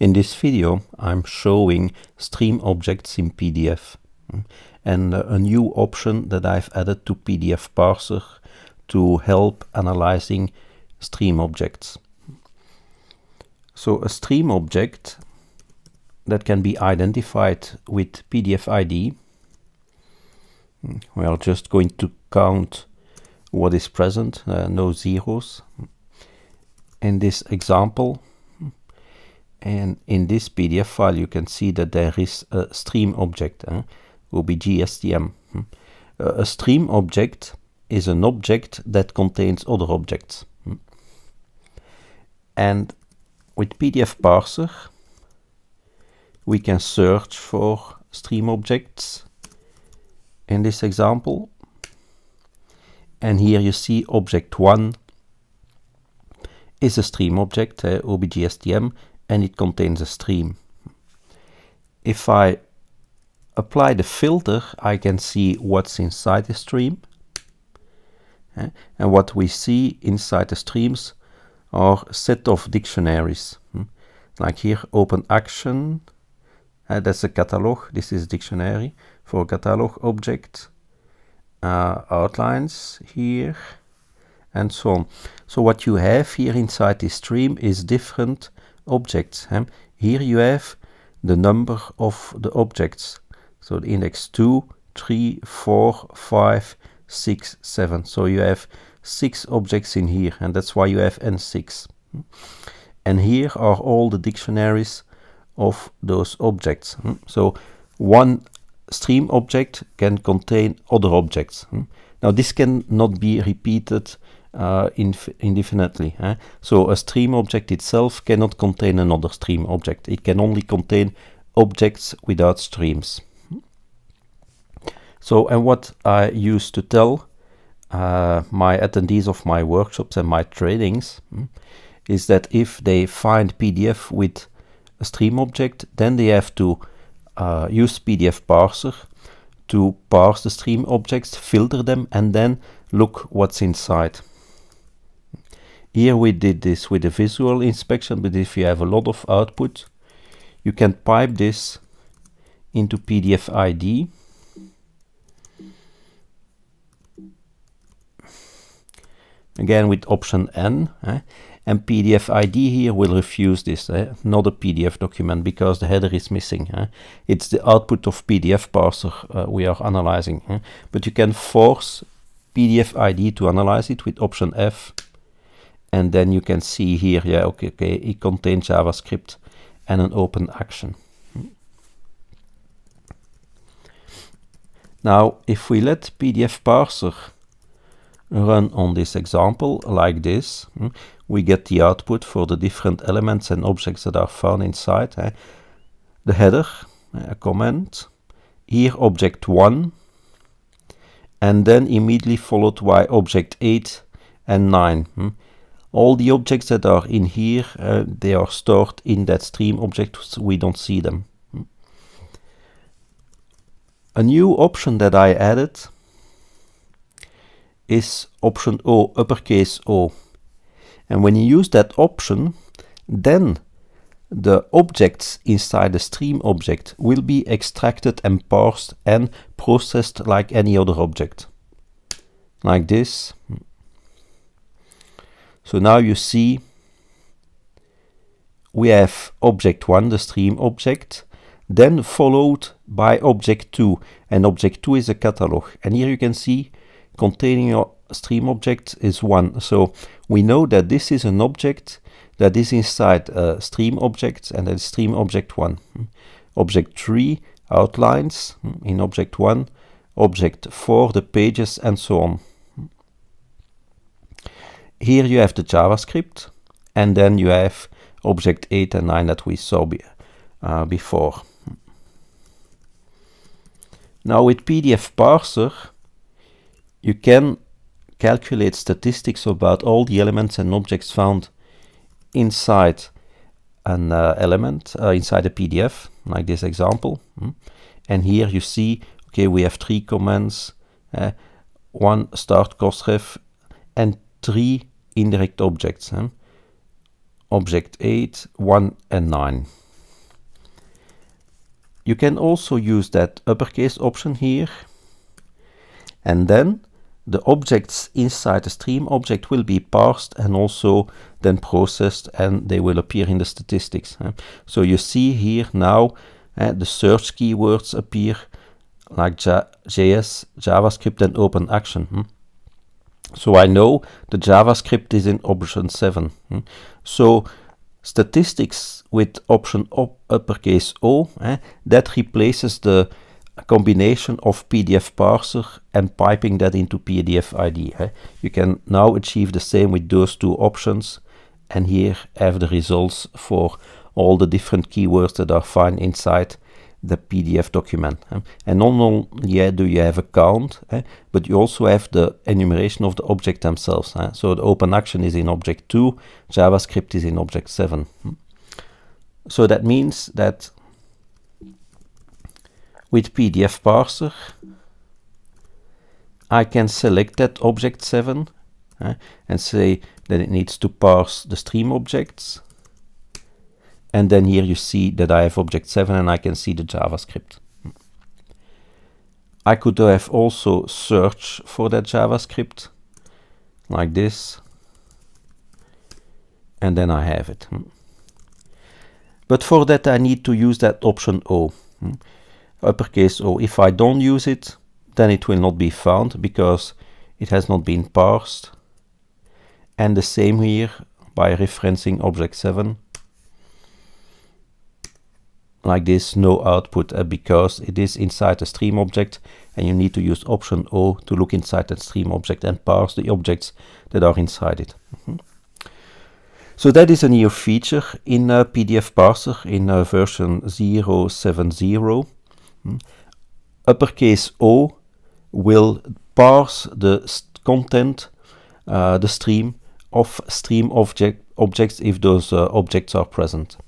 In this video I'm showing stream objects in PDF mm, and uh, a new option that I've added to PDF parser to help analyzing stream objects. So a stream object that can be identified with PDF ID. Mm, we are just going to count what is present, uh, no zeros. In this example, and in this PDF file you can see that there is a stream object, eh? obgstm. Hmm. a stream object is an object that contains other objects. Hmm. And with PDF parser we can search for stream objects in this example. And here you see object 1 is a stream object, eh? obgstm, and it contains a stream. If I apply the filter, I can see what's inside the stream. Eh? And what we see inside the streams are set of dictionaries. Hmm? Like here, open action, uh, that's a catalog, this is dictionary for catalog object, uh, outlines here, and so on. So what you have here inside this stream is different objects. here you have the number of the objects. So the index 2, 3, 4, 5, 6, 7. So you have six objects in here and that's why you have n6. And here are all the dictionaries of those objects. Hmm? So one stream object can contain other objects. Hmm? Now this can not be repeated uh, inf indefinitely. Eh? So a stream object itself cannot contain another stream object. It can only contain objects without streams. So, and what I used to tell uh, my attendees of my workshops and my trainings hmm, is that if they find PDF with a stream object, then they have to uh, use PDF parser to parse the stream objects, filter them, and then look what's inside. Here we did this with a visual inspection, but if you have a lot of output, you can pipe this into PDF ID. Again with option N. Eh? And PDF ID here will refuse this, eh? not a PDF document because the header is missing. Eh? It's the output of PDF parser uh, we are analyzing. Eh? But you can force PDF ID to analyze it with option F and then you can see here, yeah, okay, okay, it contains JavaScript and an open action. Now, if we let PDF parser run on this example like this, hmm, we get the output for the different elements and objects that are found inside. Eh? The header, eh, a comment, here object 1, and then immediately followed by object 8 and 9. Hmm? all the objects that are in here, uh, they are stored in that stream object, so we don't see them. A new option that I added is option O, uppercase O. And when you use that option, then the objects inside the stream object will be extracted and parsed and processed like any other object. Like this. Hmm. So now you see we have object 1, the stream object, then followed by object 2. And object 2 is a catalog. And here you can see containing your stream object is 1. So we know that this is an object that is inside a stream object and that stream object 1. Object 3 outlines hmm, in object 1, object 4 the pages and so on here you have the JavaScript and then you have object 8 and 9 that we saw be, uh, before. Now with PDF parser you can calculate statistics about all the elements and objects found inside an uh, element, uh, inside a PDF, like this example. Mm. And here you see, okay, we have three commands, uh, one start ref, and three indirect objects. Object 8, 1 and 9. You can also use that uppercase option here. And then the objects inside the stream object will be parsed and also then processed and they will appear in the statistics. So you see here now uh, the search keywords appear like JS, JavaScript and Open Hmm? So I know the JavaScript is in option 7. Hmm? So statistics with option op uppercase O, eh, that replaces the combination of PDF parser and piping that into PDF ID. Eh. You can now achieve the same with those two options and here have the results for all the different keywords that are found inside the PDF document. And not only do you have a count, but you also have the enumeration of the object themselves. So the open action is in object 2, JavaScript is in object 7. So that means that with PDF parser, I can select that object 7 and say that it needs to parse the stream objects and then here you see that I have object 7 and I can see the JavaScript. I could have also searched for that JavaScript like this. And then I have it. But for that I need to use that option O, hmm, uppercase O. If I don't use it, then it will not be found because it has not been parsed. And the same here by referencing object 7 like this no output uh, because it is inside the stream object and you need to use option O to look inside that stream object and parse the objects that are inside it. Mm -hmm. So that is a new feature in uh, PDF parser in uh, version 0.70. Mm mm-hmm. Uppercase O will parse the content, uh, the stream of stream object objects if those uh, objects are present.